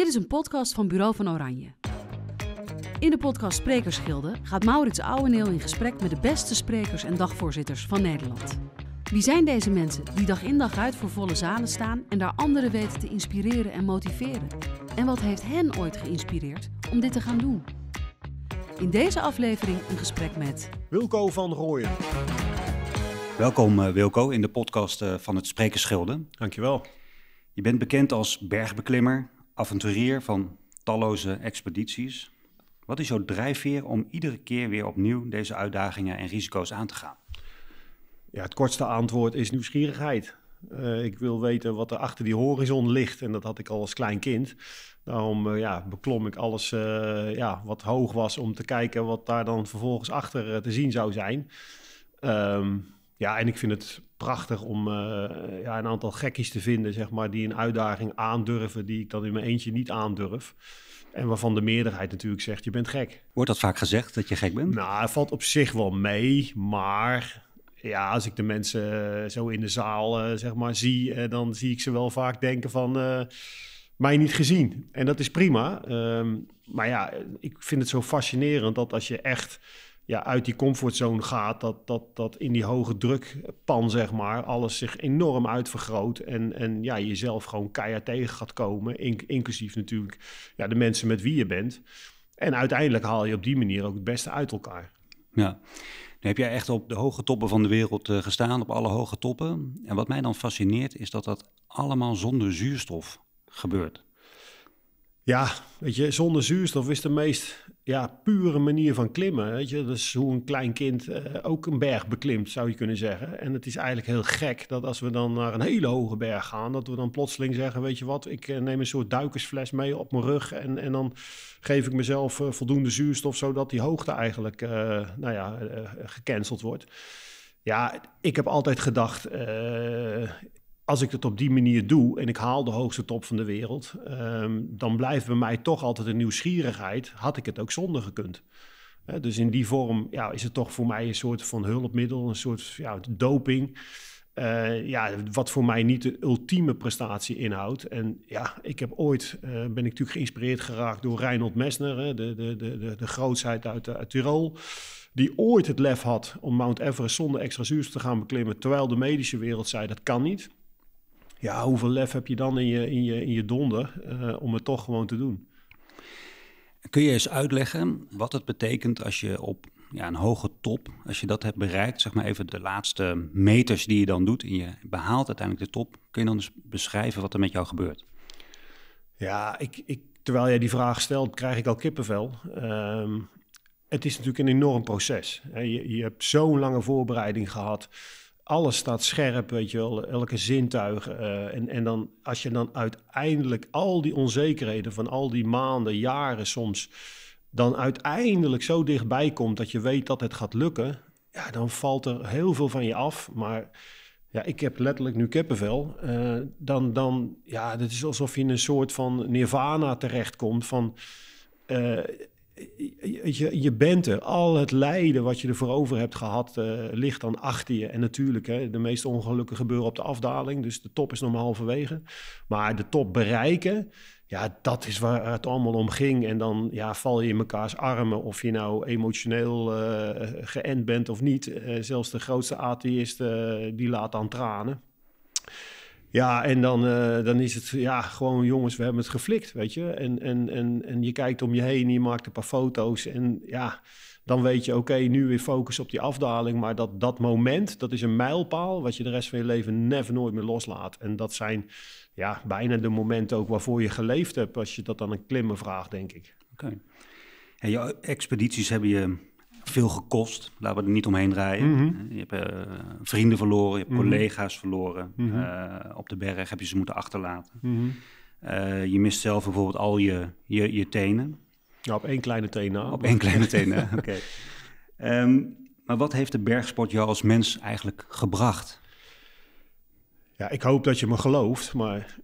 Dit is een podcast van Bureau van Oranje. In de podcast Sprekersgilde gaat Maurits Ouweneel in gesprek met de beste sprekers en dagvoorzitters van Nederland. Wie zijn deze mensen die dag in dag uit voor volle zalen staan en daar anderen weten te inspireren en motiveren? En wat heeft hen ooit geïnspireerd om dit te gaan doen? In deze aflevering een gesprek met Wilco van Rooyen. Welkom eh, Wilco in de podcast eh, van het Sprekersgilde. Dankjewel. Je bent bekend als bergbeklimmer, avonturier van talloze expedities. Wat is jouw drijfveer om iedere keer weer opnieuw deze uitdagingen en risico's aan te gaan? Ja, het kortste antwoord is nieuwsgierigheid. Eh, ik wil weten wat er achter die horizon ligt. En dat had ik al als klein kind. Daarom eh, ja, beklom ik alles eh, ja, wat hoog was om te kijken wat daar dan vervolgens achter te zien zou zijn. Ehm, ja, en ik vind het prachtig om eh, ja, een aantal gekkies te vinden, zeg maar, die een uitdaging aandurven die ik dan in mijn eentje niet aandurf. En waarvan de meerderheid natuurlijk zegt, je bent gek. Wordt dat vaak gezegd, dat je gek bent? Nou, het valt op zich wel mee, maar ja, als ik de mensen eh, zo in de zaal, eh, zeg maar, zie, dan zie ik ze wel vaak denken van mij niet gezien. En dat is prima. Ehm, maar ja, ik vind het zo fascinerend dat als je echt ja, uit die comfortzone gaat, dat, dat, dat in die hoge drukpan, zeg maar, alles zich enorm uitvergroot. En, en ja, jezelf gewoon keihard tegen gaat komen. inclusief natuurlijk ja, de mensen met wie je bent. En uiteindelijk haal je op die manier ook het beste uit elkaar. Ja. Nu heb jij echt op de hoge toppen van de wereld eh, gestaan, op alle hoge toppen. En wat mij dan fascineert, is dat dat allemaal zonder zuurstof gebeurt. Ja, weet je, zonder zuurstof is de meest ja, pure manier van klimmen. Weet je? Dat is hoe een klein kind eh, ook een berg beklimt, zou je kunnen zeggen. En het is eigenlijk heel gek dat als we dan naar een hele hoge berg gaan, dat we dan plotseling zeggen: Weet je wat, ik eh, neem een soort duikersfles mee op mijn rug. En, en dan geef ik mezelf eh, voldoende zuurstof, zodat die hoogte eigenlijk nou ja, gecanceld wordt. Ja, ik heb altijd gedacht, als ik het op die manier doe en ik haal de hoogste top van de wereld, ehm, dan blijft bij mij toch altijd een nieuwsgierigheid. Had ik het ook zonder gekund? dus in die vorm ja, is het toch voor mij een soort van hulpmiddel, een soort ja, doping. Eh, ja, wat voor mij niet de ultieme prestatie inhoudt. En ja, ik heb ooit, eh, ben ik natuurlijk geïnspireerd geraakt door Reinhold Messner, hè, de, de, de, de, de grootsheid uit, eh, uit Tirol die ooit het lef had om Mount Everest zonder extra zuurstof te gaan beklimmen, terwijl de medische wereld zei dat kan niet. Ja, hoeveel lef heb je dan in je, in je, in je donder eh, om het toch gewoon te doen? Kun je eens uitleggen wat het betekent als je op ja, een hoge top, als je dat hebt bereikt, zeg maar even de laatste meters die je dan doet en je behaalt uiteindelijk de top, kun je dan eens beschrijven wat er met jou gebeurt? Ja, ik, ik, terwijl jij die vraag stelt, krijg ik al kippenvel. Ehm, het is natuurlijk een enorm proces. Je, je hebt zo'n lange voorbereiding gehad alles staat scherp, weet je wel, elke zintuig. Eh, en, en dan als je dan uiteindelijk al die onzekerheden van al die maanden, jaren soms, dan uiteindelijk zo dichtbij komt dat je weet dat het gaat lukken, ja, dan valt er heel veel van je af. Maar ja, ik heb letterlijk nu kippenvel. Uh, dan, dan, ja, het is alsof je in een soort van nirvana terechtkomt van... Uh, je, je bent er. Al het lijden wat je ervoor over hebt gehad, eh, ligt dan achter je. En natuurlijk, hè, de meeste ongelukken gebeuren op de afdaling. Dus de top is nog maar halverwege. Maar de top bereiken, ja, dat is waar het allemaal om ging. En dan ja, val je in mekaars armen, of je nou emotioneel eh, geënt bent of niet. Eh, zelfs de grootste atheïsten, die laat dan tranen. Ja, en dan, eh, dan is het ja, gewoon jongens, we hebben het geflikt, weet je. En, en, en, en je kijkt om je heen en je maakt een paar foto's. En ja, dan weet je, oké, nu weer focus op die afdaling. Maar dat, dat moment, dat is een mijlpaal wat je de rest van je leven never nooit meer loslaat. En dat zijn ja, bijna de momenten ook waarvoor je geleefd hebt, als je dat aan een klimmen vraagt, denk ik. Oké. En jouw expedities hebben je veel gekost. Laten we er niet omheen draaien. Mhm. Eh, je hebt eh, vrienden verloren, je hebt mhm. collega's verloren. Mhm. Eh, op de berg heb je ze moeten achterlaten. je mist zelf bijvoorbeeld al je, je, je tenen. Ja, op één kleine tenen. Op, op één kleine tenen, oké. Ehm, maar wat heeft de bergsport jou als mens eigenlijk gebracht? Ja, ik hoop dat je me gelooft, maar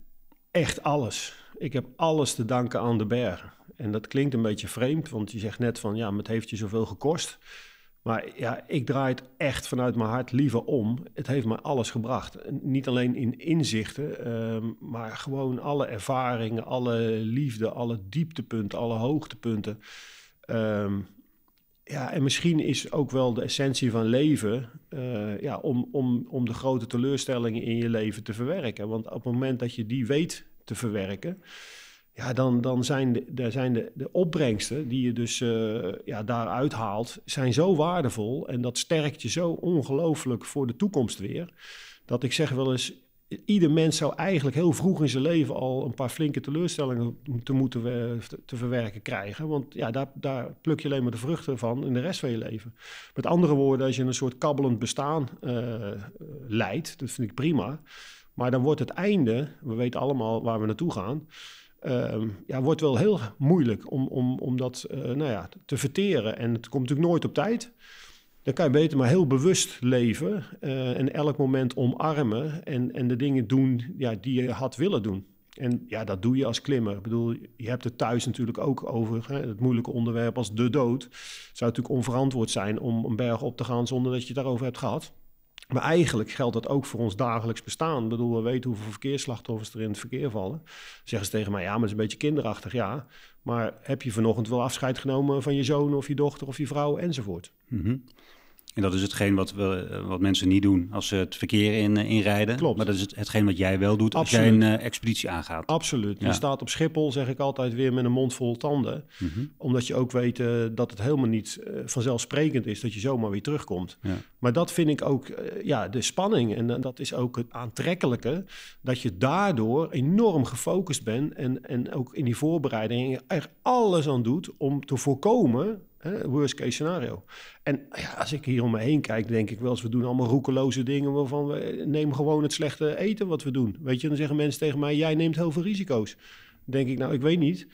echt alles. Ik heb alles te danken aan de bergen. En dat klinkt een beetje vreemd, want je zegt net van ja, het heeft je zoveel gekost. Maar ja, ik draai het echt vanuit mijn hart liever om. Het heeft me alles gebracht. Niet alleen in inzichten, ehm, maar gewoon alle ervaringen, alle liefde, alle dieptepunten, alle hoogtepunten. Ehm, ja, en misschien is ook wel de essentie van leven eh, ja, om, om, om de grote teleurstellingen in je leven te verwerken. Want op het moment dat je die weet te verwerken, ja, dan, dan zijn, de, daar zijn de, de opbrengsten die je dus eh, ja, daaruit haalt, zijn zo waardevol. En dat sterkt je zo ongelooflijk voor de toekomst weer. Dat ik zeg wel eens, ieder mens zou eigenlijk heel vroeg in zijn leven al een paar flinke teleurstellingen te moeten eh, te verwerken krijgen. Want ja, daar, daar pluk je alleen maar de vruchten van in de rest van je leven. Met andere woorden, als je een soort kabbelend bestaan eh, leidt, dat vind ik prima. Maar dan wordt het einde, we weten allemaal waar we naartoe gaan. Ehm, ja, wordt wel heel moeilijk om, om, om dat eh, nou ja, te verteren. En het komt natuurlijk nooit op tijd. Dan kan je beter maar heel bewust leven eh, en elk moment omarmen en, en de dingen doen ja, die je had willen doen. En ja, dat doe je als klimmer. Ik bedoel, je hebt het thuis natuurlijk ook over hè, het moeilijke onderwerp als de dood. Het zou natuurlijk onverantwoord zijn om een berg op te gaan zonder dat je het daarover hebt gehad. Maar eigenlijk geldt dat ook voor ons dagelijks bestaan. Ik bedoel, we weten hoeveel verkeersslachtoffers er in het verkeer vallen. Zeggen ze tegen mij, ja, maar het is een beetje kinderachtig, ja. Maar heb je vanochtend wel afscheid genomen van je zoon of je dochter of je vrouw enzovoort? Mm en dat is hetgeen wat, we, eh, wat mensen niet doen als ze het verkeer in, eh, inrijden. Klopt. Maar dat is het, hetgeen wat jij wel doet als jij een eh, expeditie aangaat. Absoluut. Je staat op Schiphol, zeg ik altijd, weer met een mond vol tanden. Mhm. Omdat je ook weet dat het helemaal niet vanzelfsprekend is dat je zomaar weer terugkomt. Maar dat vind ik ook ja, de spanning. En dat is ook het aantrekkelijke. Dat je daardoor enorm gefocust bent. En, en ook in die voorbereidingen er alles aan doet om te voorkomen Hè? Worst case scenario. En ja, als ik hier om me heen kijk, denk ik wel Als we doen allemaal roekeloze dingen waarvan we eh, nemen gewoon het slechte eten wat we doen. Weet je, dan zeggen mensen tegen mij, jij neemt heel veel risico's. Dan denk ik, nou, ik weet niet.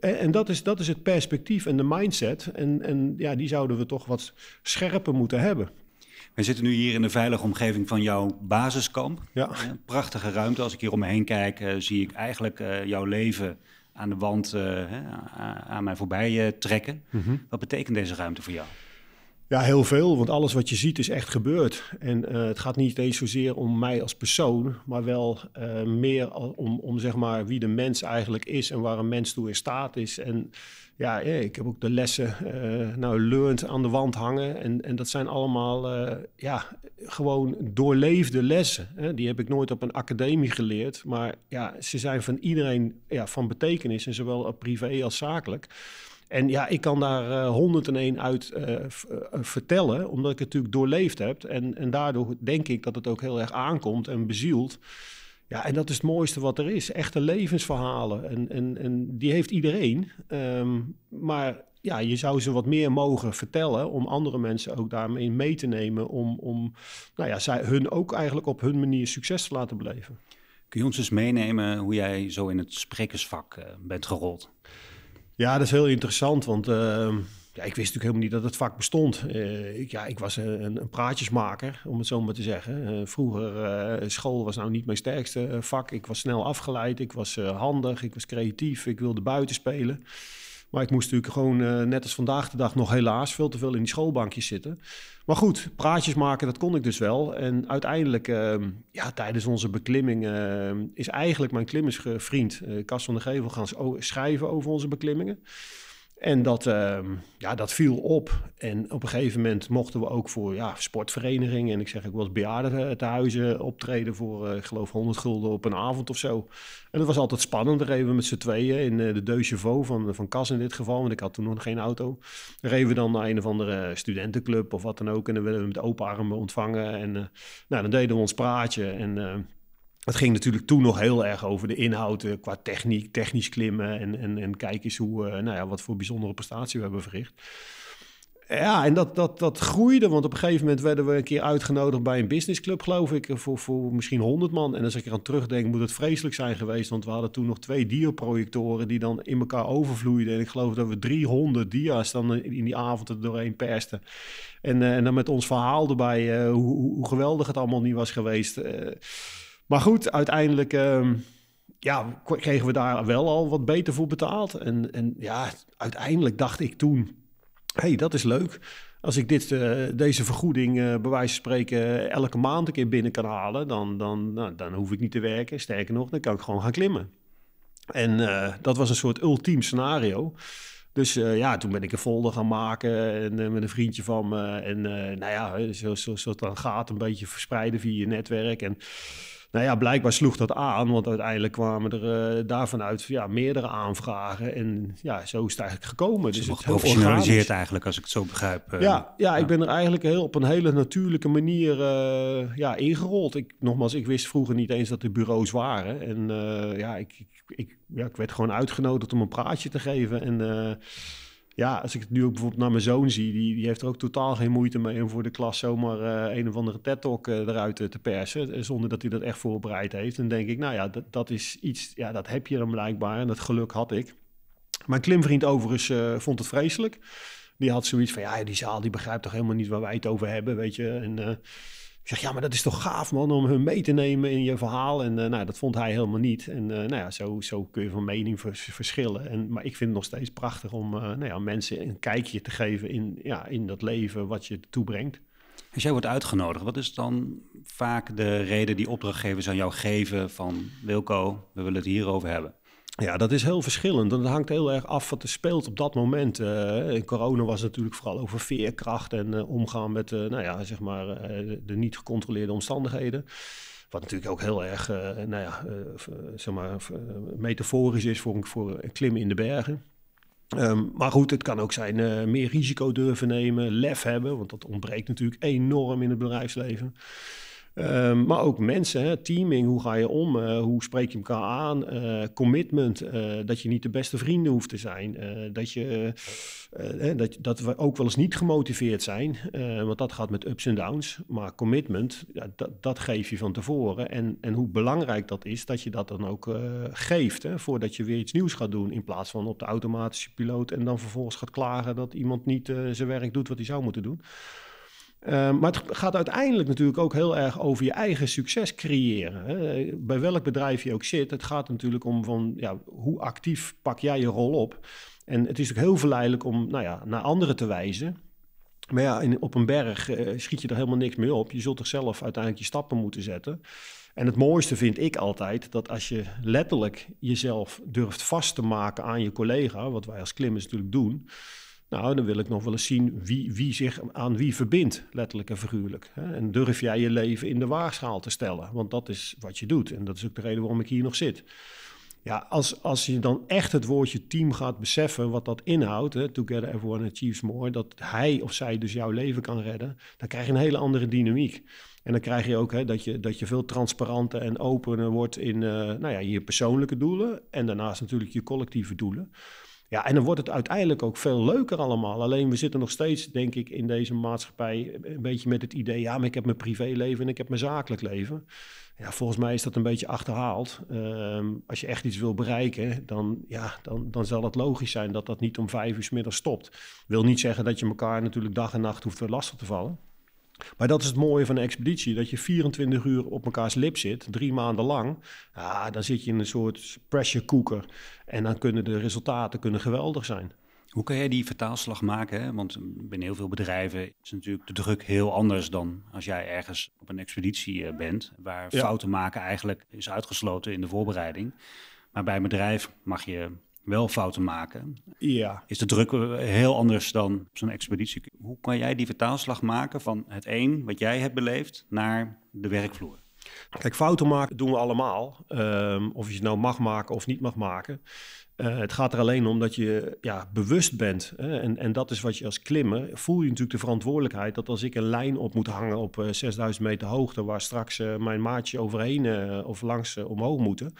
En, en, dat, is, dat is het perspectief en de mindset. En, en ja, die zouden we toch wat scherper moeten hebben. We zitten nu hier in de veilige omgeving van jouw basiskamp. Ja. Prachtige ruimte. Als ik hier om me heen kijk, eh, zie ik eigenlijk eh, jouw leven aan de wand eh, aan mij voorbij eh, trekken. Mhm. Wat betekent deze ruimte voor jou? Ja, heel veel, want alles wat je ziet is echt gebeurd. En eh, het gaat niet eens zozeer om mij als persoon, maar wel eh, meer om, om zeg maar wie de mens eigenlijk is en waar een mens toe in staat is. En ja, eh, ik heb ook de lessen, uh, nou, learned aan de wand hangen. En, en dat zijn allemaal, ja, gewoon doorleefde lessen. Hè? Die heb ik nooit op een academie geleerd, maar ja, ze zijn van iedereen ja, van betekenis, en zowel privé als zakelijk. En ja, ik kan daar eh, honderd en een uit eh, eh, vertellen, omdat ik het natuurlijk doorleefd heb. En, en daardoor denk ik dat het ook heel erg aankomt en bezielt. Ja, en dat is het mooiste wat er is. Echte levensverhalen. En, en, en die heeft iedereen. Ehm, maar ja, je zou ze wat meer mogen vertellen om andere mensen ook daarmee mee te nemen. Om, om nou ja, zij, hun ook eigenlijk op hun manier succes te laten beleven. Kun je ons eens meenemen hoe jij zo in het sprekersvak bent gerold? Ja, dat is heel interessant, want ehm, ja, ik wist natuurlijk helemaal niet dat het vak bestond. Eh, ik, ja, ik was een, een, praatjesmaker, om het zo maar te zeggen. Eh, vroeger, uh, school was nou niet mijn sterkste vak. Ik was snel afgeleid, ik was handig, ik was creatief, ik wilde buiten spelen. Maar ik moest natuurlijk gewoon, eh, net als vandaag de dag, nog helaas veel te veel in die schoolbankjes zitten. Maar goed, praatjes maken, dat kon ik dus wel. En uiteindelijk, ehm, ja, tijdens onze beklimming ehm, is eigenlijk mijn klimmersvriend, eh, Cas van de Gevel, gaan schrijven over onze beklimmingen. En dat, ehm, ja, dat viel op. En op een gegeven moment mochten we ook voor ja, sportverenigingen. En ik zeg, ik was bejaardentehuizen eh, optreden voor, eh, geloof, 100 gulden op een avond of zo. En dat was altijd spannend. Dan reden we met z'n tweeën in eh, de Deux van, van Kas in dit geval. Want ik had toen nog geen auto. Dan reden we dan naar een of andere studentenclub of wat dan ook. En dan werden we met open armen ontvangen. En nou, dan deden we ons praatje. En ehm, het ging natuurlijk toen nog heel erg over de inhoud qua techniek, technisch klimmen. En, en, en kijk eens hoe, eh, nou ja, wat voor bijzondere prestatie we hebben verricht. Ja, en dat, dat, dat groeide, want op een gegeven moment werden we een keer uitgenodigd bij een businessclub, geloof ik, voor, voor misschien 100 man. En als ik eraan terugdenk, moet het vreselijk zijn geweest, want we hadden toen nog twee dioprojectoren die dan in elkaar overvloeiden. En ik geloof dat we 300 dia's dan in die avond doorheen persten. En, eh, en dan met ons verhaal erbij, eh, hoe, hoe geweldig het allemaal niet was geweest. Maar goed, uiteindelijk ehm, ja, kregen we daar wel al wat beter voor betaald. En, en ja, uiteindelijk dacht ik toen, hey, dat is leuk. Als ik dit, eh, deze vergoeding uh, bij wijze van spreken eh, elke maand een keer binnen kan halen, dan, dan, nou, dan hoef ik niet te werken. Sterker nog, dan kan ik gewoon gaan klimmen. En dat was een soort ultiem scenario. Dus ja, toen ben ik een folder gaan maken en, met een vriendje van me. En nou ja, zo, zo, zo dan gaat een beetje verspreiden via je netwerk. En nou ja, blijkbaar sloeg dat aan, want uiteindelijk kwamen er eh, daarvan uit ja, meerdere aanvragen. En ja, zo is het eigenlijk gekomen. Dus, dus het geprofessionaliseerd eigenlijk, als ik het zo begrijp. Eh. ja, ja, ik ben er eigenlijk heel, op een hele natuurlijke manier eh, ja, ingerold. Ik, nogmaals, ik wist vroeger niet eens dat er bureaus waren. En ja, ik, ik, ja, ik werd gewoon uitgenodigd om een praatje te geven. En ja, als ik het nu ook bijvoorbeeld naar mijn zoon zie, die, die heeft er ook totaal geen moeite mee om voor de klas zomaar eh, een of andere TED Talk eh, eruit eh, te persen, zonder dat hij dat echt voorbereid heeft. Dan denk ik, nou ja, dat, dat is iets, ja, dat heb je dan blijkbaar en dat geluk had ik. Mijn klimvriend overigens vond het vreselijk. Die had zoiets van, ja, die zaal die begrijpt toch helemaal niet waar wij het over hebben, weet je. En ik zeg, ja, maar dat is toch gaaf, man, om hun mee te nemen in je verhaal. En eh, nou, dat vond hij helemaal niet. En eh, nou ja, zo, zo kun je van mening verschillen. En, maar ik vind het nog steeds prachtig om eh, nou ja, mensen een kijkje te geven in, ja, in dat leven wat je toebrengt. Als dus jij wordt uitgenodigd, wat is dan vaak de reden die opdrachtgevers aan jou geven van... Wilco, we willen het hierover hebben? Ja, dat is heel verschillend. Dat hangt heel erg af wat er speelt op dat moment. Eh. in corona was het natuurlijk vooral over veerkracht en eh, omgaan met eh, nou ja, zeg maar, de niet gecontroleerde omstandigheden. Wat natuurlijk ook heel erg nou ja, zeg maar, metaforisch is voor, een, voor klim in de bergen. Ehm, maar goed, het kan ook zijn meer risico durven nemen, lef hebben, want dat ontbreekt natuurlijk enorm in het bedrijfsleven. Ehm, maar ook mensen, hè, teaming, hoe ga je om? Eh, hoe spreek je elkaar aan? Eh, commitment, eh, dat je niet de beste vrienden hoeft te zijn. dat, je, dat, dat we ook wel eens niet gemotiveerd zijn, want dat gaat met ups en downs. Maar commitment, dat, geef je van tevoren. En, en hoe belangrijk dat is, dat je dat dan ook geeft, hè, voordat je weer iets nieuws gaat doen. In plaats van op de automatische piloot en dan vervolgens gaat klagen dat iemand niet zijn werk doet wat hij zou moeten doen. Ehm, maar het gaat uiteindelijk natuurlijk ook heel erg over je eigen succes creëren. Hè. Bij welk bedrijf je ook zit, het gaat natuurlijk om van, ja, hoe actief pak jij je rol op. En het is ook heel verleidelijk om nou ja, naar anderen te wijzen. Maar ja, in, op een berg eh, schiet je er helemaal niks mee op. Je zult toch zelf uiteindelijk je stappen moeten zetten. En het mooiste vind ik altijd dat als je letterlijk jezelf durft vast te maken aan je collega, wat wij als klimmers natuurlijk doen nou, dan wil ik nog wel eens zien wie, wie zich aan wie verbindt, letterlijk en figuurlijk. En durf jij je leven in de waagschaal te stellen? Want dat is wat je doet. En dat is ook de reden waarom ik hier nog zit. Ja, als, als je dan echt het woordje team gaat beseffen, wat dat inhoudt, hè, Together Everyone Achieves More, dat hij of zij dus jouw leven kan redden, dan krijg je een hele andere dynamiek. En dan krijg je ook hè, dat, je, dat je veel transparanter en opener wordt in eh, nou ja, je persoonlijke doelen en daarnaast natuurlijk je collectieve doelen. Ja, en dan wordt het uiteindelijk ook veel leuker allemaal. Alleen we zitten nog steeds, denk ik, in deze maatschappij een beetje met het idee... ja, maar ik heb mijn privéleven en ik heb mijn zakelijk leven. Ja, volgens mij is dat een beetje achterhaald. Ehm, als je echt iets wil bereiken, dan, ja, dan, dan zal het logisch zijn dat dat niet om vijf uur s middags stopt. Wil niet zeggen dat je elkaar natuurlijk dag en nacht hoeft weer lastig te vallen. Maar dat is het mooie van een expeditie, dat je 24 uur op mekaars lip zit, drie maanden lang. Ah, dan zit je in een soort pressure cooker en dan kunnen de resultaten kunnen geweldig zijn. Hoe kan jij die vertaalslag maken? Want binnen heel veel bedrijven is natuurlijk de druk heel anders dan als jij ergens op een expeditie eh, bent, waar fouten maken eigenlijk is uitgesloten in de voorbereiding. Maar bij een bedrijf mag je wel fouten maken, ja. is de druk heel anders dan op zo'n expeditie. Hoe kan jij die vertaalslag maken van het een wat jij hebt beleefd naar de werkvloer? Kijk, fouten maken doen we allemaal. Ehm, of je het nou mag maken of niet mag maken. Eh, het gaat er alleen om dat je ja, bewust bent. Hè? En, en dat is wat je als klimmen. Voel je natuurlijk de verantwoordelijkheid dat als ik een lijn op moet hangen op 6000 eh, meter hoogte, waar straks eh, mijn maatje overheen of langs omhoog moeten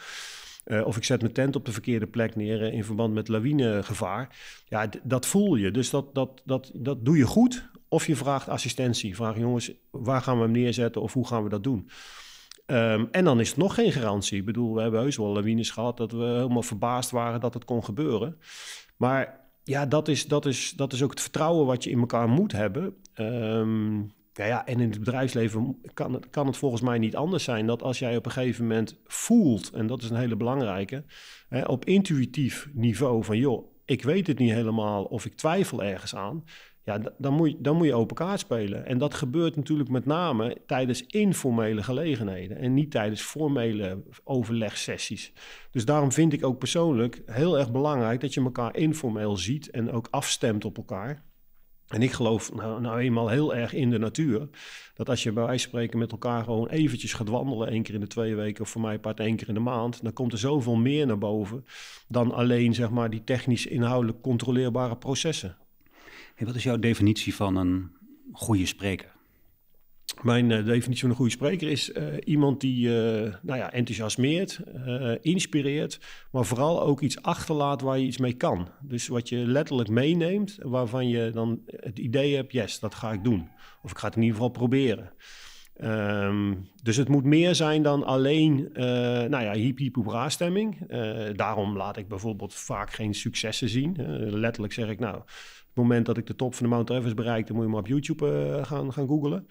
eh, of ik zet mijn tent op de verkeerde plek neer eh, in verband met lawinegevaar. Ja, dat voel je. Dus dat, dat, dat, dat doe je goed. Of je vraagt assistentie. Vraag jongens, waar gaan we hem neerzetten of hoe gaan we dat doen? Ehm, en dan is het nog geen garantie. Ik bedoel, we hebben heus wel lawines gehad dat we helemaal verbaasd waren dat het kon gebeuren. Maar ja, dat is, dat is, dat is ook het vertrouwen wat je in elkaar moet hebben. Um, ja, en in het bedrijfsleven kan het, kan het volgens mij niet anders zijn dat als jij op een gegeven moment voelt, en dat is een hele belangrijke, hè, op intuïtief niveau van joh, ik weet het niet helemaal of ik twijfel ergens aan, ja, dan moet, je, dan moet je open kaart spelen. En dat gebeurt natuurlijk met name tijdens informele gelegenheden en niet tijdens formele overlegsessies. Dus daarom vind ik ook persoonlijk heel erg belangrijk dat je elkaar informeel ziet en ook afstemt op elkaar. En ik geloof nou, nou, eenmaal heel erg in de natuur. Dat als je bij wijze van spreken met elkaar gewoon eventjes gaat wandelen, één keer in de twee weken of voor mij part één keer in de maand, dan komt er zoveel meer naar boven dan alleen zeg maar, die technisch inhoudelijk controleerbare processen. wat is jouw definitie van een goede spreker? Mijn eh, definitie van een goede spreker is eh, iemand die eh, nou ja, enthousiasmeert, inspireert, maar vooral ook iets achterlaat waar je iets mee kan. Dus wat je letterlijk meeneemt, waarvan je dan het idee hebt, yes, dat ga ik doen. Of ik ga het in ieder geval proberen. Ehm, dus het moet meer zijn dan alleen, uh, nou ja, hip hip hoera stemming. daarom laat ik bijvoorbeeld vaak geen successen zien. letterlijk zeg ik, nou, het moment dat ik de top van de Mount Everest bereik, dan moet je maar op YouTube gaan, gaan googlen.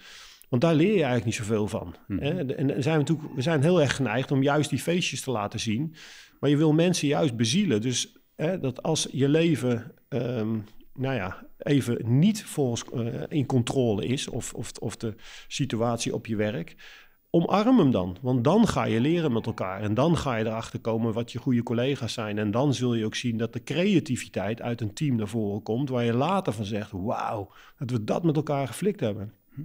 Want daar leer je eigenlijk niet zoveel van. Mm hè? En zijn we, natuurlijk, we zijn heel erg geneigd om juist die feestjes te laten zien. Maar je wil mensen juist bezielen. Dus hè, dat als je leven, ehm, nou ja, even niet volgens, eh, in controle is, of, of, of de situatie op je werk, omarm hem dan. Want dan ga je leren met elkaar. En dan ga je erachter komen wat je goede collega's zijn. En dan zul je ook zien dat de creativiteit uit een team naar voren komt. Waar je later van zegt: wauw, dat we dat met elkaar geflikt hebben. Mhm.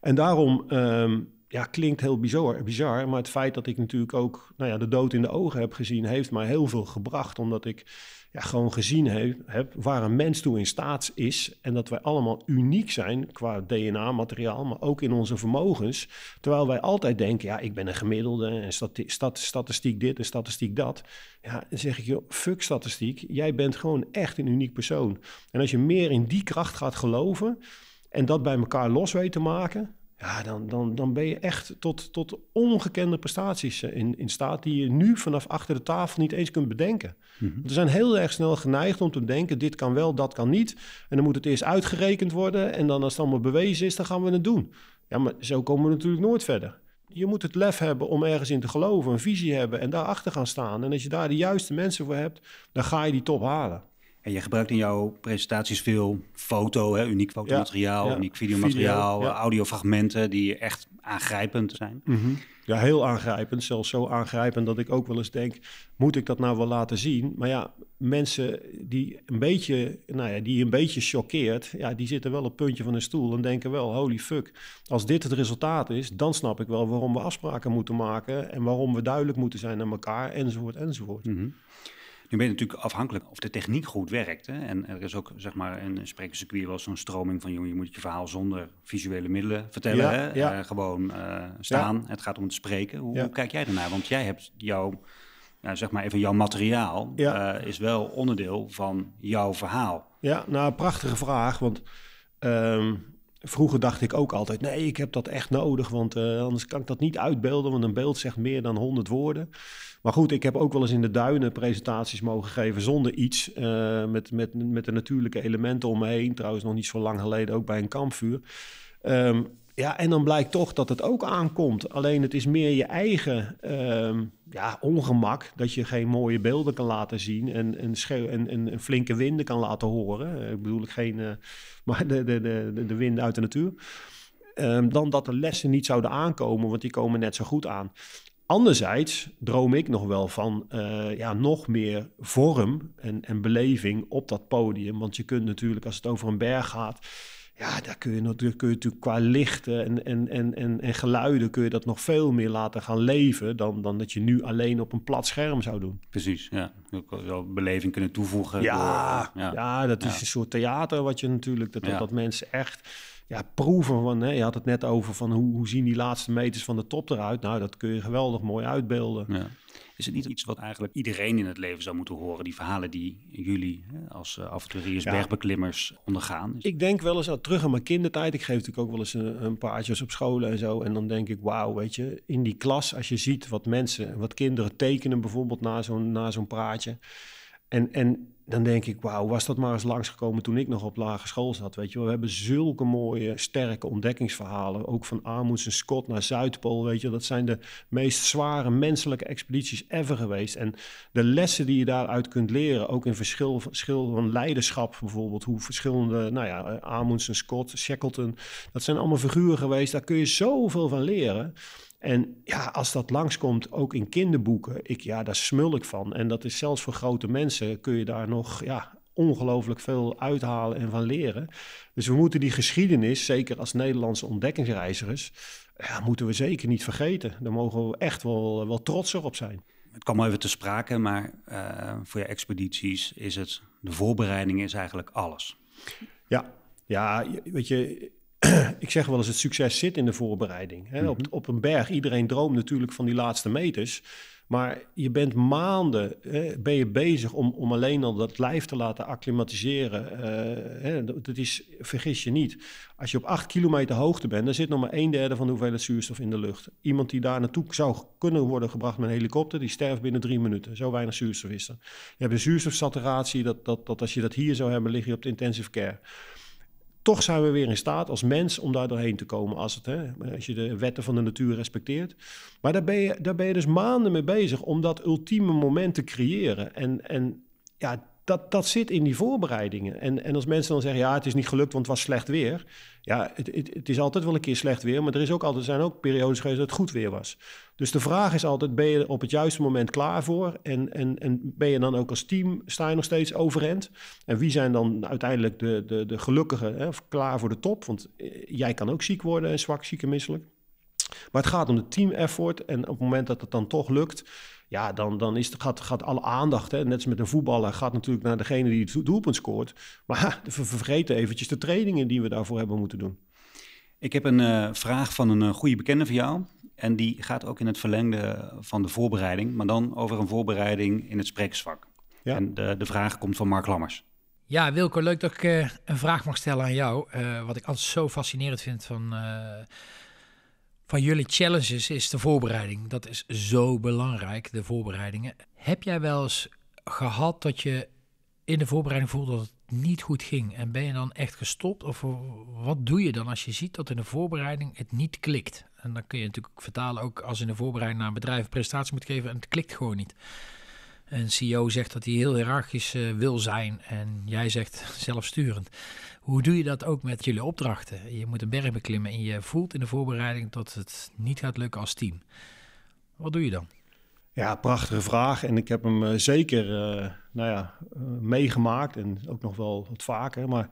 En daarom um, ja, klinkt heel bizar, bizar, maar het feit dat ik natuurlijk ook nou ja, de dood in de ogen heb gezien, heeft mij heel veel gebracht. Omdat ik ja, gewoon gezien heb, waar een mens toe in staat is. En dat wij allemaal uniek zijn qua DNA-materiaal, maar ook in onze vermogens. Terwijl wij altijd denken, ja, ik ben een gemiddelde en statistiek dit en statistiek dat. Ja, dan zeg ik, je, fuck statistiek. Jij bent gewoon echt een uniek persoon. En als je meer in die kracht gaat geloven en dat bij elkaar los weet te maken, ja, dan, dan, dan ben je echt tot, tot ongekende prestaties eh, in, in staat die je nu vanaf achter de tafel niet eens kunt bedenken. Mhm. We zijn heel erg snel geneigd om te denken, dit kan wel, dat kan niet. En dan moet het eerst uitgerekend worden en dan als het allemaal bewezen is, dan gaan we het doen. Ja, maar zo komen we natuurlijk nooit verder. Je moet het lef hebben om ergens in te geloven, een visie hebben en daarachter gaan staan. En als je daar de juiste mensen voor hebt, dan ga je die top halen je gebruikt in jouw presentaties veel foto, hè, uniek fotomateriaal, ja, uniek videomateriaal, audiofragmenten die echt aangrijpend zijn. Mhm. Ja, heel aangrijpend. Zelfs zo aangrijpend dat ik ook wel eens denk, moet ik dat nou wel laten zien? Maar ja, mensen die een beetje, nou ja, die een beetje choqueert, ja, die zitten wel op puntje van de stoel en denken wel, holy fuck, als dit het resultaat is, dan snap ik wel waarom we afspraken moeten maken en waarom we duidelijk moeten zijn naar elkaar, enzovoort, enzovoort. Mhm. Nu ben je natuurlijk afhankelijk of de techniek goed werkt. Hè? En er is ook, zeg maar, in sprekerscircuit wel zo'n stroming van... jongen, je moet je verhaal zonder visuele middelen vertellen. Ja, hè? Eh, gewoon eh, staan. Het gaat om het spreken. Hoe, kijk jij daarnaar? Want jij hebt jouw, nou, zeg maar even jouw materiaal... Uh, is wel onderdeel van jouw verhaal. Ja, nou, prachtige vraag. Want ehm, Vroeger dacht ik ook altijd, nee, ik heb dat echt nodig, want eh, anders kan ik dat niet uitbeelden, want een beeld zegt meer dan 100 woorden. Maar goed, ik heb ook wel eens in de duinen presentaties mogen geven zonder iets, eh, met, met, met de natuurlijke elementen om me heen. Trouwens, nog niet zo lang geleden ook bij een kampvuur. Um, ja, en dan blijkt toch dat het ook aankomt. Alleen het is meer je eigen ehm, ja, ongemak dat je geen mooie beelden kan laten zien en, en, en, flinke winden kan laten horen. Eh, ik bedoel, ik geen, eh, maar de, de, de, de winden uit de natuur. Ehm, dan dat de lessen niet zouden aankomen, want die komen net zo goed aan. Anderzijds droom ik nog wel van eh, ja, nog meer vorm en, en beleving op dat podium. Want je kunt natuurlijk, als het over een berg gaat, ja, daar kun je, natuurlijk, kun je natuurlijk qua lichten en, en, en, en, en geluiden kun je dat nog veel meer laten gaan leven dan, dan dat je nu alleen op een plat scherm zou doen. Precies, ja. wel beleving kunnen toevoegen. Ja, door, ja. ja. dat is een soort theater wat je natuurlijk, dat, dat, dat mensen echt ja, proeven. Van, hè, je had het net over van hoe, hoe zien die laatste meters van de top eruit. Nou, dat kun je geweldig mooi uitbeelden. Ja. Is het niet iets wat eigenlijk iedereen in het leven zou moeten horen? Die verhalen die jullie als eh, avonturiers, bergbeklimmers ondergaan? Ik denk wel eens al terug aan mijn kindertijd. Ik geef natuurlijk ook wel eens een, paar paardjes op scholen en zo. En dan denk ik, wauw, weet je, in die klas, als je ziet wat mensen, wat kinderen tekenen bijvoorbeeld na zo'n zo'n praatje. En, en dan denk ik, wauw, was dat maar eens langsgekomen toen ik nog op lage school zat. Weet je, we hebben zulke mooie, sterke ontdekkingsverhalen. Ook van Amunds en Scott naar Zuidpool, weet je. Dat zijn de meest zware menselijke expedities ever geweest. En de lessen die je daaruit kunt leren, ook in verschil, verschil van leiderschap bijvoorbeeld. Hoe verschillende, nou ja, eh, Amundsen, Scott, Shackleton. Dat zijn allemaal figuren geweest, daar kun je zoveel van leren. En ja, als dat langskomt, ook in kinderboeken, ik, ja, daar smul ik van. En dat is zelfs voor grote mensen, kun je daar nog ja, ongelooflijk veel uithalen en van leren. Dus we moeten die geschiedenis, zeker als Nederlandse ontdekkingsreizigers, ja, moeten we zeker niet vergeten. Daar mogen we echt wel, wel trotser op zijn. Het kwam even te sprake, maar eh, voor je expedities is het, de voorbereiding is eigenlijk alles. Ja, ja, weet je, ik zeg wel eens, het succes zit in de voorbereiding. Hè? op, mhm. op een berg, iedereen droomt natuurlijk van die laatste meters. Maar je bent maanden hè, ben je bezig om, om alleen al dat lijf te laten acclimatiseren. Eh, hè, dat is, vergis je niet. Als je op 8 kilometer hoogte bent, dan zit nog maar een derde van de hoeveelheid zuurstof in de lucht. Iemand die daar naartoe zou kunnen worden gebracht met een helikopter, die sterft binnen drie minuten. Zo weinig zuurstof is er. Je hebt een zuurstofsaturatie, dat, dat, dat als je dat hier zou hebben, lig je op de intensive care toch zijn we weer in staat als mens om daar doorheen te komen. Als, het, hè, als je de wetten van de natuur respecteert. Maar daar ben, je, daar ben je dus maanden mee bezig om dat ultieme moment te creëren. En, en ja, dat, dat zit in die voorbereidingen. En, en als mensen dan zeggen, ja, het is niet gelukt, want het was slecht weer. Ja, het, het, is altijd wel een keer slecht weer, maar er is ook altijd, zijn ook periodes geweest dat het goed weer was. Dus de vraag is altijd, ben je er op het juiste moment klaar voor? En, en, ben je dan ook als team, sta je nog steeds overeind? En wie zijn dan uiteindelijk de, de, de gelukkigen, of klaar voor de top? Want eh, jij kan ook ziek worden en zwak, ziek en misselijk. Maar het gaat om de team effort en op het moment dat het dan toch lukt... Ja, dan, dan is het, gaat, gaat alle aandacht, hè, net als met een voetballer, gaat natuurlijk naar degene die het doelpunt scoort. Maar we vergeten eventjes de trainingen die we daarvoor hebben moeten doen. Ik heb een eh, vraag van een eh, goede bekende van jou. En die gaat ook in het verlengde van de voorbereiding, maar dan over een voorbereiding in het spreksvak. Ja. En de, de vraag komt van Mark Lammers. Ja, Wilco, leuk dat ik eh, een vraag mag stellen aan jou. wat ik altijd zo fascinerend vind van, van jullie challenges is de voorbereiding. Dat is zo belangrijk, de voorbereidingen. Heb jij wel eens gehad dat je in de voorbereiding voelde dat het niet goed ging? En ben je dan echt gestopt? Of wat doe je dan als je ziet dat in de voorbereiding het niet klikt? En dan kun je natuurlijk vertalen ook als in de voorbereiding naar een bedrijf een moet geven en het klikt gewoon niet een CEO zegt dat hij heel hiërarchisch eh, wil zijn en jij zegt zelfsturend. Hoe doe je dat ook met jullie opdrachten? Je moet een berg beklimmen en je voelt in de voorbereiding dat het niet gaat lukken als team. Wat doe je dan? Ja, prachtige vraag. En ik heb hem eh, zeker eh, nou ja, meegemaakt en ook nog wel wat vaker. Maar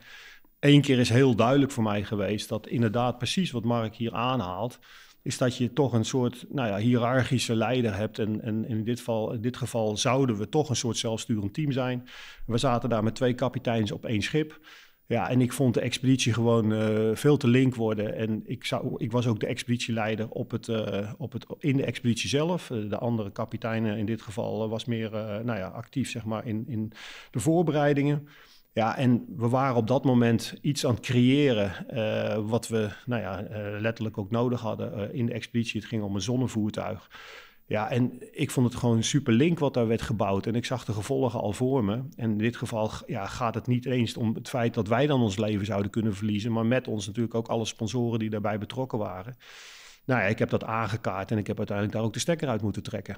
één keer is heel duidelijk voor mij geweest dat inderdaad precies wat Mark hier aanhaalt is dat je toch een soort nou ja, hiërarchische leider hebt. En, en in, dit geval, in dit geval zouden we toch een soort zelfsturend team zijn. We zaten daar met twee kapiteins op één schip. Ja, en ik vond de expeditie gewoon eh, veel te link worden. En ik, zou, ik was ook de expeditieleider op het, eh, op het, in de expeditie zelf. Eh, de andere kapitein in dit geval was meer nou ja, actief zeg maar, in, in de voorbereidingen. Ja, en we waren op dat moment iets aan het creëren eh, wat we nou ja, eh, letterlijk ook nodig hadden eh, in de expeditie. Het ging om een zonnevoertuig. Ja, en ik vond het gewoon een super link wat daar werd gebouwd. En ik zag de gevolgen al voor me. En in dit geval ja, gaat het niet eens om het feit dat wij dan ons leven zouden kunnen verliezen. Maar met ons natuurlijk ook alle sponsoren die daarbij betrokken waren. Nou ja, ik heb dat aangekaart en ik heb uiteindelijk daar ook de stekker uit moeten trekken.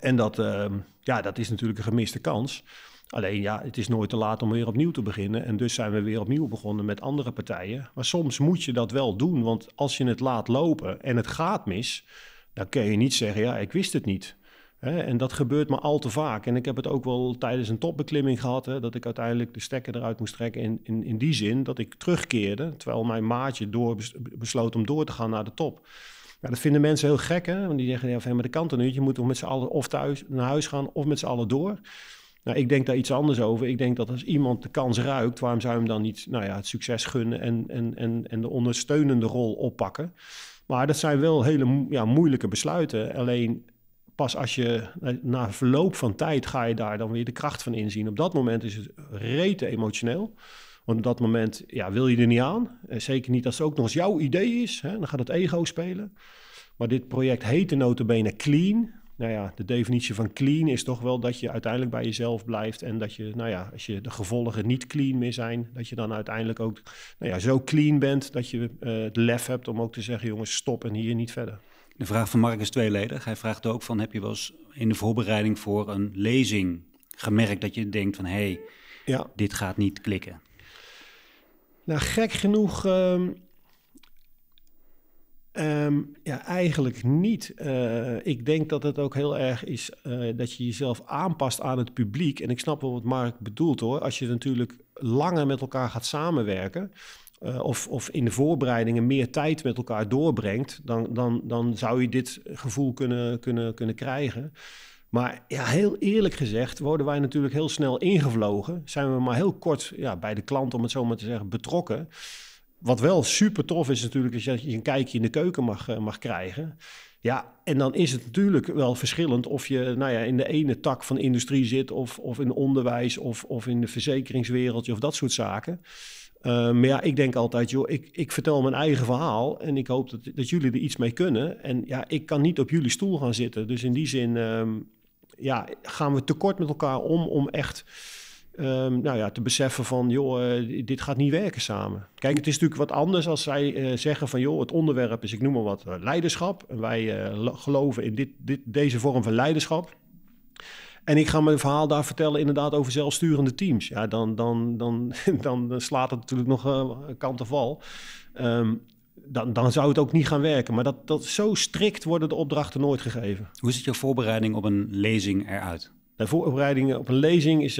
En dat, ehm, ja, dat is natuurlijk een gemiste kans. Alleen ja, het is nooit te laat om weer opnieuw te beginnen. En dus zijn we weer opnieuw begonnen met andere partijen. Maar soms moet je dat wel doen, want als je het laat lopen en het gaat mis, dan kun je niet zeggen, ja, ik wist het niet. en dat gebeurt maar al te vaak. En ik heb het ook wel tijdens een topbeklimming gehad, hè, dat ik uiteindelijk de stekker eruit moest trekken. In, in, die zin dat ik terugkeerde, terwijl mijn maatje besloot om door te gaan naar de top. Ja, dat vinden mensen heel gek, hè? want die zeggen, ja, maar de kant een nu, je moet met z'n allen of thuis naar huis gaan of met z'n allen door. Nou, ik denk daar iets anders over. Ik denk dat als iemand de kans ruikt, waarom zou hem dan niet nou ja, het succes gunnen en, en, en, en de ondersteunende rol oppakken? Maar dat zijn wel hele ja, moeilijke besluiten. Alleen pas als je eh, na verloop van tijd ga je daar dan weer de kracht van inzien. Op dat moment is het rete emotioneel. Want op dat moment ja, wil je er niet aan. Eh, zeker niet als het ook nog eens jouw idee is. Hè? Dan gaat het ego spelen. Maar dit project heette notabene Clean nou ja, de definitie van clean is toch wel dat je uiteindelijk bij jezelf blijft. En dat je, nou ja, als je de gevolgen niet clean meer zijn, dat je dan uiteindelijk ook nou ja, zo clean bent dat je eh, het lef hebt om ook te zeggen, jongens, stop en hier niet verder. De vraag van Mark is tweeledig. Hij vraagt ook van, heb je wel eens in de voorbereiding voor een lezing gemerkt dat je denkt van, hé, hey, ja. dit gaat niet klikken? Nou, gek genoeg ehm, Ehm, ja, eigenlijk niet. Eh, ik denk dat het ook heel erg is eh, dat je jezelf aanpast aan het publiek. En ik snap wel wat Mark bedoelt hoor. Als je natuurlijk langer met elkaar gaat samenwerken. Eh, of, of in de voorbereidingen meer tijd met elkaar doorbrengt. dan, dan, dan zou je dit gevoel kunnen, kunnen, kunnen krijgen. Maar ja, heel eerlijk gezegd worden wij natuurlijk heel snel ingevlogen. Zijn we maar heel kort ja, bij de klant, om het zo maar te zeggen, betrokken wat wel super tof is natuurlijk, is dat je een kijkje in de keuken mag, eh, mag krijgen. Ja, en dan is het natuurlijk wel verschillend of je nou ja, in de ene tak van industrie zit, of, of in onderwijs, of, of in de verzekeringswereldje, of dat soort zaken. Eh, maar ja, ik denk altijd, joh, ik, ik vertel mijn eigen verhaal en ik hoop dat, dat jullie er iets mee kunnen. En ja, ik kan niet op jullie stoel gaan zitten. Dus in die zin ehm, ja, gaan we tekort met elkaar om om echt Ehm, nou ja, te beseffen van, joh, eh, dit gaat niet werken samen. Kijk, het is natuurlijk wat anders als zij eh, zeggen van, joh, het onderwerp is, ik noem maar wat, eh, leiderschap. En wij geloven in dit, dit, deze vorm van leiderschap. En ik ga mijn verhaal daar vertellen inderdaad over zelfsturende teams. Ja, dan, dan, dan, dan, dan slaat het natuurlijk nog kant of ehm, dan, dan zou het ook niet gaan werken. Maar dat, dat, zo strikt worden de opdrachten nooit gegeven. Hoe ziet jouw voorbereiding op een lezing eruit? De voorbereiding op een lezing is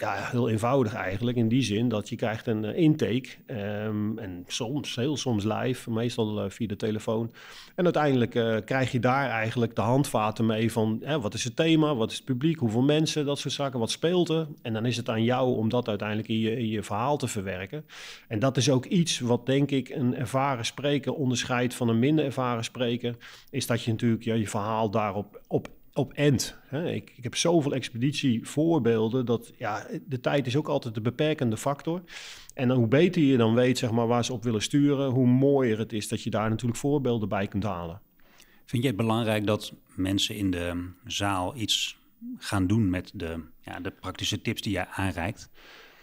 ja, heel eenvoudig eigenlijk. In die zin dat je krijgt een eh, intake. Um, en soms, heel soms live, meestal eh, via de telefoon. En uiteindelijk eh, krijg je daar eigenlijk de handvaten mee van hè, wat is het thema, wat is het publiek, hoeveel mensen, dat soort zaken, wat speelt er. En dan is het aan jou om dat uiteindelijk in je, in je verhaal te verwerken. En dat is ook iets wat denk ik een ervaren spreker onderscheidt van een minder ervaren spreker. Is dat je natuurlijk ja, je verhaal daarop op op end. Hè. Ik, ik heb zoveel expeditievoorbeelden dat ja, de tijd is ook altijd de beperkende factor. En dan, hoe beter je dan weet zeg maar, waar ze op willen sturen, hoe mooier het is dat je daar natuurlijk voorbeelden bij kunt halen. Vind jij het belangrijk dat mensen in de zaal iets gaan doen met de, ja, de praktische tips die jij aanreikt?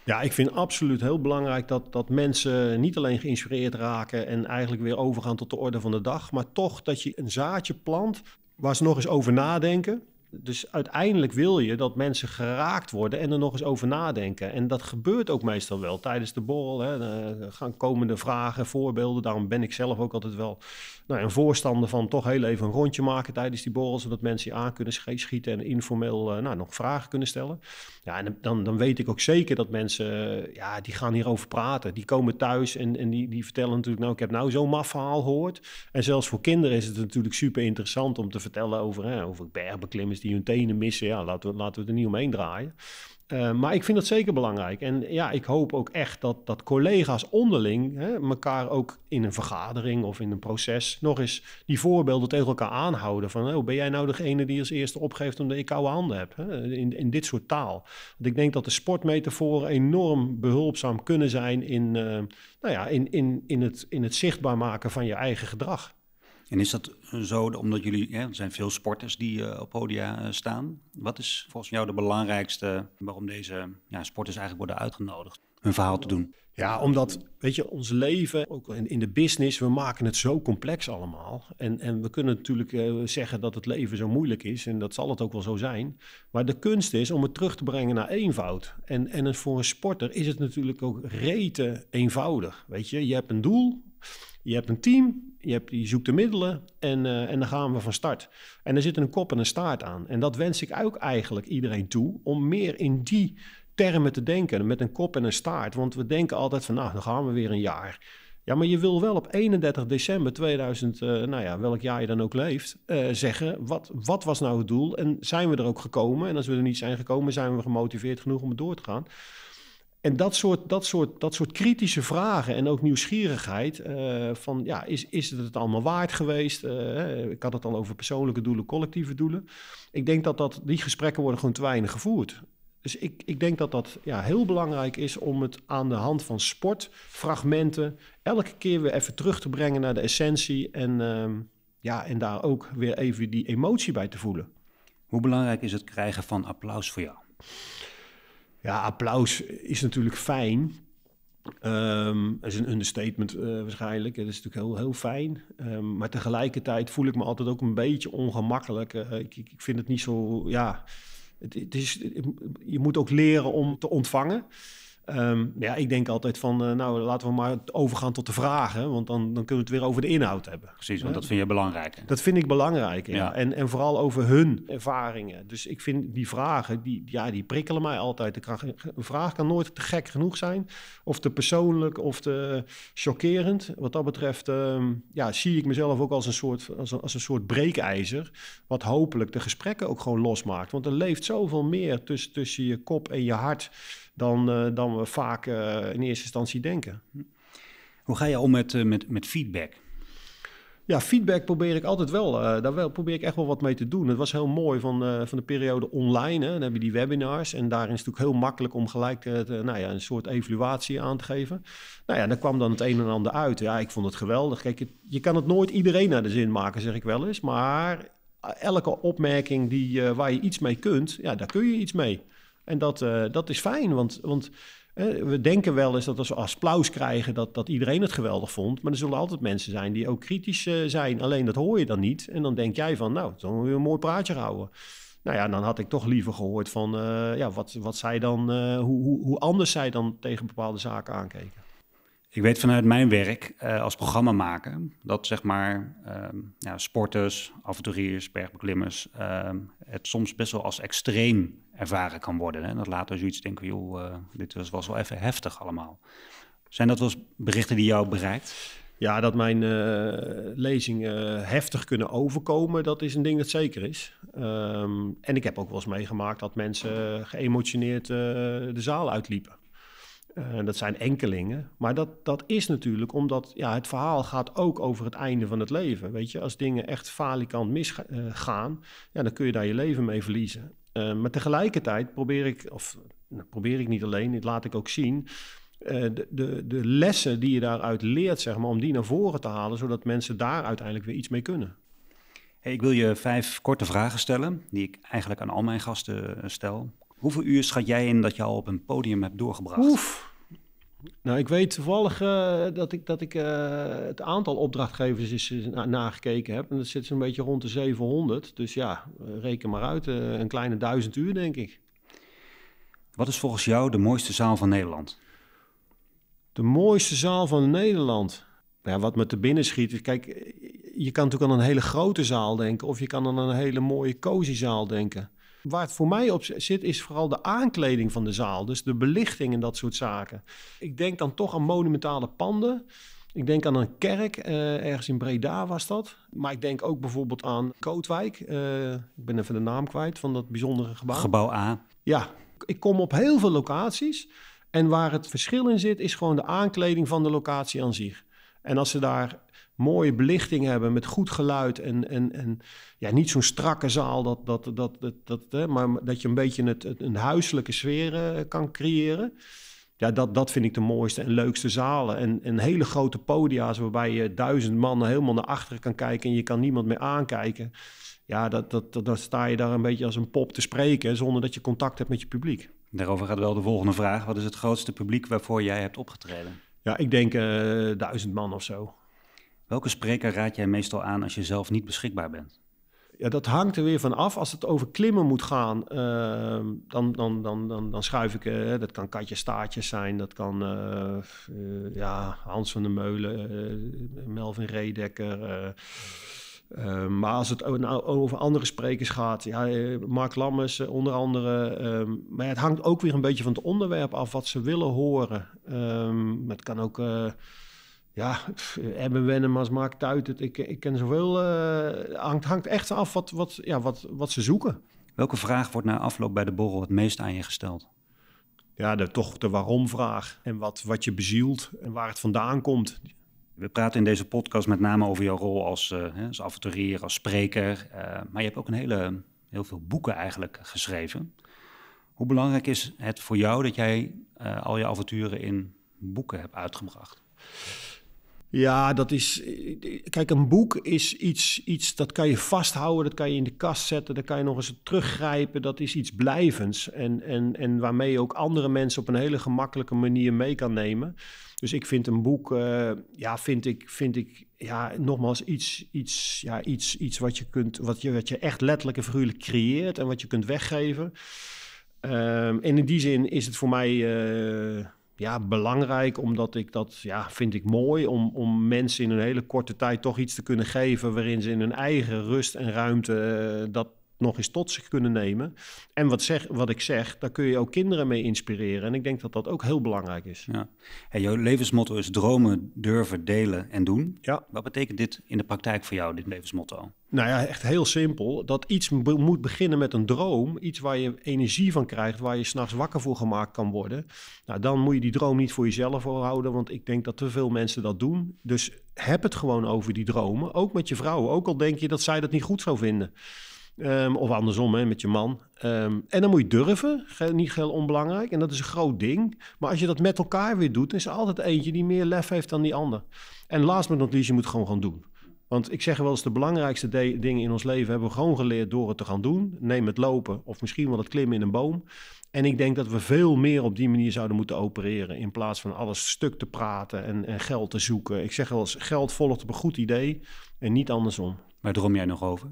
Ja, ik vind absoluut heel belangrijk dat, dat mensen niet alleen geïnspireerd raken en eigenlijk weer overgaan tot de orde van de dag, maar toch dat je een zaadje plant waar ze nog eens over nadenken dus uiteindelijk wil je dat mensen geraakt worden en er nog eens over nadenken. En dat gebeurt ook meestal wel tijdens de borrel. Hè. Er eh, gaan komende vragen, voorbeelden. Daarom ben ik zelf ook altijd wel nou, een voorstander van toch heel even een rondje maken tijdens die borrel. Zodat mensen je aan kunnen schieten en informeel eh, nou, nog vragen kunnen stellen. Ja, en dan, dan weet ik ook zeker dat mensen, eh, ja, die gaan hierover praten. Die komen thuis en, en die, die vertellen natuurlijk, nou ik heb nou zo'n maf verhaal gehoord. En zelfs voor kinderen is het natuurlijk super interessant om te vertellen over, hè, over bergbeklimmen die hun tenen missen, ja, laten, we, laten we er niet omheen draaien. Eh, maar ik vind dat zeker belangrijk. En ja, ik hoop ook echt dat, dat collega's onderling hè, elkaar ook in een vergadering of in een proces nog eens die voorbeelden tegen elkaar aanhouden. Van, oh, ben jij nou degene die als eerste opgeeft omdat ik koude handen heb? Hè? In, in dit soort taal. Want ik denk dat de sportmetaforen enorm behulpzaam kunnen zijn in, eh, nou ja, in, in, in, het, in het zichtbaar maken van je eigen gedrag. En is dat zo omdat jullie, er zijn veel sporters die eh, op podia eh, staan. Wat is volgens jou de belangrijkste waarom deze ja, sporters eigenlijk worden uitgenodigd hun verhaal te doen? Ja, omdat, weet je, ons leven, ook in, in de business, we maken het zo complex allemaal. En, en we kunnen natuurlijk eh, zeggen dat het leven zo moeilijk is en dat zal het ook wel zo zijn. Maar de kunst is om het terug te brengen naar eenvoud. En, en voor een sporter is het natuurlijk ook rete eenvoudig, weet je. Je hebt een doel, je hebt een team, je, hebt, zoekt de middelen en, eh, en dan gaan we van start. En er zit een kop en een staart aan. En dat wens ik ook eigenlijk iedereen toe, om meer in die termen te denken, met een kop en een staart. Want we denken altijd van, nou, dan gaan we weer een jaar. Ja, maar je wil wel op 31 december 2000, eh, nou ja, welk jaar je dan ook leeft, eh, zeggen wat, wat was nou het doel en zijn we er ook gekomen? En als we er niet zijn gekomen, zijn we gemotiveerd genoeg om het door te gaan en dat soort, dat, soort, dat soort kritische vragen en ook nieuwsgierigheid. Eh, van ja, is, is het het allemaal waard geweest? Eh, ik had het al over persoonlijke doelen, collectieve doelen. Ik denk dat, dat die gesprekken worden gewoon te weinig gevoerd. Dus ik, ik denk dat dat ja, heel belangrijk is om het aan de hand van sportfragmenten elke keer weer even terug te brengen naar de essentie. En, ehm, ja, en daar ook weer even die emotie bij te voelen. Hoe belangrijk is het krijgen van applaus voor jou? Ja, applaus is natuurlijk fijn. Ehm, dat is een understatement eh, waarschijnlijk. Dat is natuurlijk heel, heel fijn. Ehm, maar tegelijkertijd voel ik me altijd ook een beetje ongemakkelijk. Eh, ik, ik, vind het niet zo. Ja, het, is, je moet ook leren om te ontvangen. Ehm, nou ja, ik denk altijd van, eh, nou laten we maar overgaan tot de vragen, want dan, dan kunnen we het weer over de inhoud hebben. Precies, want dat vind je belangrijk. Dat vind ik belangrijk, ja. En, en vooral over hun ervaringen. Dus ik vind die vragen, die, ja, die prikkelen mij altijd. Een vraag kan nooit te gek genoeg zijn, of te persoonlijk, of te chockerend. Wat dat betreft ehm, ja, zie ik mezelf ook als een, soort, als, een, als een soort breekijzer, wat hopelijk de gesprekken ook gewoon losmaakt. Want er leeft zoveel meer tussen, tussen je kop en je hart dan, eh, dan we vaak eh, in eerste instantie denken. Hoe ga je om met, eh, met, met feedback? ja, feedback probeer ik altijd wel. daar wel, probeer ik echt wel wat mee te doen. Het was heel mooi van, van de periode online. Hè. Dan heb je die webinars. En daarin is het natuurlijk heel makkelijk om gelijk nou ja, een soort evaluatie aan te geven. Nou ja, daar kwam dan het een en ander uit. Ja, ik vond het geweldig. Kijk, je kan het nooit iedereen naar de zin maken, zeg ik wel eens. Maar elke opmerking die, waar je iets mee kunt, ja, daar kun je iets mee. En dat, eh, dat is fijn, want, want we denken wel eens dat als we applaus krijgen, dat, dat iedereen het geweldig vond. Maar er zullen altijd mensen zijn die ook kritisch eh, zijn. Alleen dat hoor je dan niet. En dan denk jij van, nou, dan we weer een mooi praatje houden. Nou ja, dan had ik toch liever gehoord van eh, ja, wat, wat zij dan, hoe, hoe, hoe anders zij dan tegen bepaalde zaken aankeken. Ik weet vanuit mijn werk uh, als programmamaker dat zeg maar ehm, ja, sporters, avonturiers, bergbeklimmers ehm, het soms best wel als extreem ervaren kan worden. Hè? Dat later zoiets dus denken, joh, eh, dit was, was, wel even heftig allemaal. Zijn dat wel berichten die jou bereikt? Ja, dat mijn uh, lezingen eh, heftig kunnen overkomen, dat is een ding dat zeker is. Ehm, en ik heb ook wel eens meegemaakt dat mensen geëmotioneerd de zaal uitliepen. dat zijn enkelingen. Maar dat, dat is natuurlijk omdat ja, het verhaal gaat ook over het einde van het leven. Weet je, als dingen echt falikant misgaan, ja, dan kun je daar je leven mee verliezen. Eh, maar tegelijkertijd probeer ik, of nou, probeer ik niet alleen, dit laat ik ook zien. Eh, de, de, de, lessen die je daaruit leert, zeg maar, om die naar voren te halen, zodat mensen daar uiteindelijk weer iets mee kunnen. Hey, ik wil je vijf korte vragen stellen, die ik eigenlijk aan al mijn gasten eh, stel. Hoeveel uur schat jij in dat je al op een podium hebt doorgebracht? Oef. Nou, ik weet toevallig eh, dat ik, dat ik eh, het aantal opdrachtgevers is, nagekeken heb. En dat zit zo'n beetje rond de 700. Dus ja, eh, reken maar uit. een kleine duizend uur, denk ik. Wat is volgens jou de mooiste zaal van Nederland? De mooiste zaal van Nederland? Ja, wat me te binnen schiet kijk, je kan natuurlijk aan een hele grote zaal denken. Of je kan aan een hele mooie cozy zaal denken. Waar het voor mij op zit, is vooral de aankleding van de zaal. Dus de belichting en dat soort zaken. Ik denk dan toch aan monumentale panden. Ik denk aan een kerk, eh, ergens in Breda was dat. Maar ik denk ook bijvoorbeeld aan Kootwijk. Eh, ik ben even de naam kwijt van dat bijzondere gebouw. Gebouw A. Ja, ik kom op heel veel locaties. En waar het verschil in zit, is gewoon de aankleding van de locatie aan zich. En als ze daar mooie belichting hebben met goed geluid en, en, en ja, niet zo'n strakke zaal, dat, dat, dat, dat, dat, hè, maar dat je een beetje het, een huiselijke sfeer eh, kan creëren. Ja, dat, dat vind ik de mooiste en leukste zalen. En, en hele grote podia's waarbij je duizend mannen helemaal naar achteren kan kijken en je kan niemand meer aankijken. Ja, dat, dat, dat, dan sta je daar een beetje als een pop te spreken zonder dat je contact hebt met je publiek. Daarover gaat wel de volgende vraag. Wat is het grootste publiek waarvoor jij hebt opgetreden? Ja, ik denk eh, duizend man of zo. Welke spreker raad jij meestal aan als je zelf niet beschikbaar bent? Ja, dat hangt er weer van af. Als het over klimmen moet gaan, ehm, dan, dan, dan, dan, dan schuif ik. Uh, dat kan Katje Staartjes zijn, dat kan eh, eh, ja, Hans van der Meulen, Melvin Redekker. Ehm, maar als het nou, over andere sprekers gaat, ja, Mark Lammers onder andere. Ehm, maar het hangt ook weer een beetje van het onderwerp af wat ze willen horen. Um, het kan ook ja, hebben wennen, maar maakt uit. Het. Ik, ik ken zoveel. Het eh, hangt, echt af wat, wat, ja, wat, wat ze zoeken. Welke vraag wordt na afloop bij de borrel het meest aan je gesteld? Ja, de, toch de waarom-vraag. En wat, wat je bezielt en waar het vandaan komt. We praten in deze podcast met name over jouw rol als, uh, als avonturier, als spreker. Eh, maar je hebt ook een hele, heel veel boeken eigenlijk geschreven. Hoe belangrijk is het voor jou dat jij al je avonturen in boeken hebt uitgebracht? Ja, dat is. Kijk, een boek is iets, iets dat kan je vasthouden, dat kan je in de kast zetten, dat kan je nog eens teruggrijpen. Dat is iets blijvends en, en, en waarmee je ook andere mensen op een hele gemakkelijke manier mee kan nemen. Dus ik vind een boek, eh, ja, vind ik, vind ik ja, nogmaals iets, iets, ja, iets, iets wat, je kunt, wat, je, wat je echt letterlijk en figuurlijk creëert en wat je kunt weggeven. Ehm, en in die zin is het voor mij. Eh, ja, belangrijk, omdat ik dat ja, vind ik mooi om, om mensen in een hele korte tijd toch iets te kunnen geven waarin ze in hun eigen rust en ruimte eh, dat, nog eens tot zich kunnen nemen. En wat, zeg, wat ik zeg, daar kun je ook kinderen mee inspireren. En ik denk dat dat ook heel belangrijk is. Ja. Hey, jouw levensmotto is dromen, durven, delen en doen. Ja. Wat betekent dit in de praktijk voor jou, dit levensmotto? Nou ja, echt heel simpel. Dat iets moet beginnen met een droom. Iets waar je energie van krijgt, waar je s'nachts wakker voor gemaakt kan worden. Nou, dan moet je die droom niet voor jezelf houden, want ik denk dat te veel mensen dat doen. Dus heb het gewoon over die dromen. Ook met je vrouw. Ook al denk je dat zij dat niet goed zou vinden. Ehm, of andersom, hè, met je man. Ehm, en dan moet je durven, niet heel onbelangrijk. En dat is een groot ding. Maar als je dat met elkaar weer doet, is er altijd eentje die meer lef heeft dan die ander. En last but not least, je moet gewoon gaan doen. Want ik zeg wel eens, de belangrijkste dingen in ons leven hebben we gewoon geleerd door het te gaan doen. Neem het lopen of misschien wel het klimmen in een boom. En ik denk dat we veel meer op die manier zouden moeten opereren. In plaats van alles stuk te praten en, en geld te zoeken. Ik zeg wel eens, geld volgt op een goed idee en niet andersom. Waar droom jij nog over?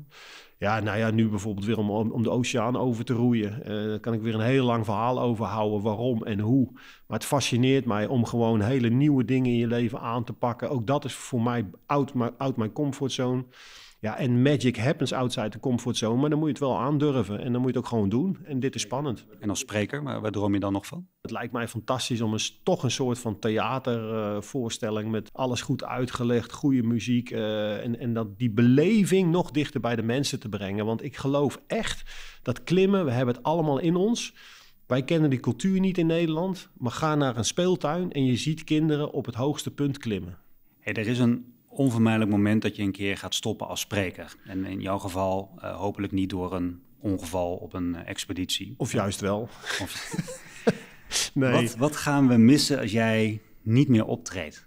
Ja, nou ja, nu bijvoorbeeld weer om, om de oceaan over te roeien. Eh, daar kan ik weer een heel lang verhaal over houden, waarom en hoe. Maar het fascineert mij om gewoon hele nieuwe dingen in je leven aan te pakken. Ook dat is voor mij uit mijn comfortzone. Ja, en magic happens outside comfort comfortzone, maar dan moet je het wel aandurven en dan moet je het ook gewoon doen. En dit is spannend. En als spreker, maar waar droom je dan nog van? Het lijkt mij fantastisch om eens toch een soort van theatervoorstelling met alles goed uitgelegd, goede muziek eh, en, en dat die beleving nog dichter bij de mensen te brengen. Want ik geloof echt dat klimmen, we hebben het allemaal in ons. Wij kennen die cultuur niet in Nederland, maar ga naar een speeltuin en je ziet kinderen op het hoogste punt klimmen. Hey, er is een onvermijdelijk moment dat je een keer gaat stoppen als spreker. En in jouw geval eh, hopelijk niet door een ongeval op een eh, expeditie. Of juist wel. Of... nee. Wat, wat, gaan we missen als jij niet meer optreedt?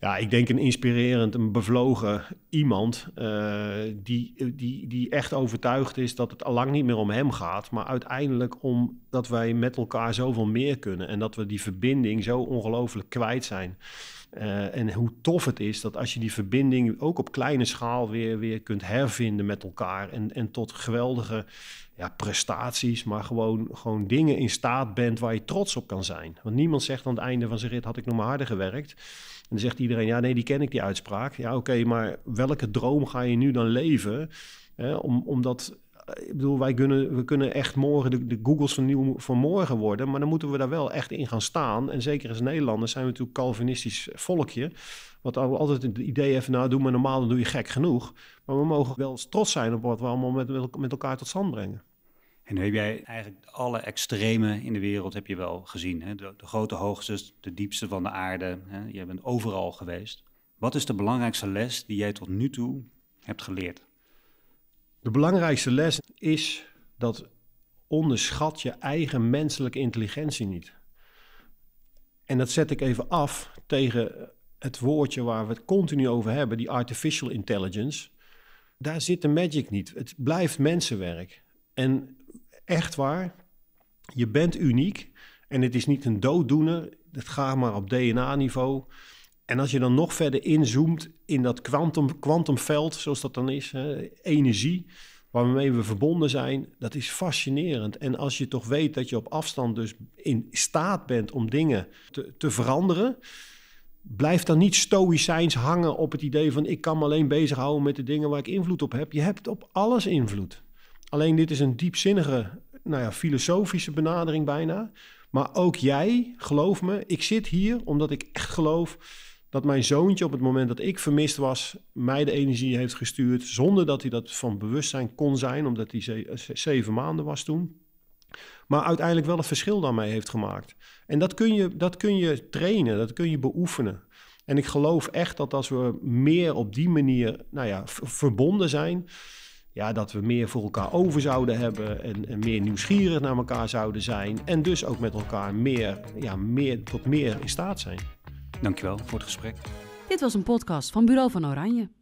Ja, ik denk een inspirerend, een bevlogen iemand eh, die, die, die echt overtuigd is dat het allang niet meer om hem gaat, maar uiteindelijk om dat wij met elkaar zoveel meer kunnen en dat we die verbinding zo ongelooflijk kwijt zijn eh, en hoe tof het is dat als je die verbinding ook op kleine schaal weer, weer kunt hervinden met elkaar. En, en tot geweldige ja, prestaties, maar gewoon, gewoon dingen in staat bent waar je trots op kan zijn. Want niemand zegt aan het einde van zijn rit had ik nog maar harder gewerkt. En dan zegt iedereen, ja nee, die ken ik die uitspraak. Ja oké, maar welke droom ga je nu dan leven? Hè, om, omdat ik bedoel, wij kunnen, we kunnen echt morgen de, de Googles van, nieuw, van morgen worden. Maar dan moeten we daar wel echt in gaan staan. En zeker als Nederlanders zijn we natuurlijk Calvinistisch volkje. Wat altijd het idee heeft, nou doe maar normaal, dan doe je gek genoeg. Maar we mogen wel trots zijn op wat we allemaal met, met elkaar tot stand brengen. En nu heb jij eigenlijk alle extreme in de wereld heb je wel gezien. Hè? De, de, grote hoogste, de diepste van de aarde. Hè? Je bent overal geweest. Wat is de belangrijkste les die jij tot nu toe hebt geleerd? De belangrijkste les is dat onderschat je eigen menselijke intelligentie niet. En dat zet ik even af tegen het woordje waar we het continu over hebben, die artificial intelligence. Daar zit de magic niet. Het blijft mensenwerk. En echt waar, je bent uniek en het is niet een dooddoener. Het gaat maar op DNA-niveau. En als je dan nog verder inzoomt in dat kwantumveld, zoals dat dan is, hè, energie, waarmee we verbonden zijn, dat is fascinerend. En als je toch weet dat je op afstand dus in staat bent om dingen te, te veranderen, blijf dan niet stoïcijns hangen op het idee van ik kan me alleen bezighouden met de dingen waar ik invloed op heb. Je hebt op alles invloed. Alleen dit is een diepzinnige, nou ja, filosofische benadering bijna. Maar ook jij, geloof me, ik zit hier omdat ik echt geloof dat mijn zoontje op het moment dat ik vermist was, mij de energie heeft gestuurd, zonder dat hij dat van bewustzijn kon zijn, omdat hij ze eh, zeven maanden was toen. Maar uiteindelijk wel een verschil daarmee heeft gemaakt. En dat kun, je, dat kun je trainen, dat kun je beoefenen. En ik geloof echt dat als we meer op die manier nou ja, verbonden zijn, ja, dat we meer voor elkaar over zouden hebben en, en, meer nieuwsgierig naar elkaar zouden zijn. En dus ook met elkaar meer, ja, meer, tot meer in staat zijn. Dankjewel voor het gesprek. Dit was een podcast van Bureau van Oranje.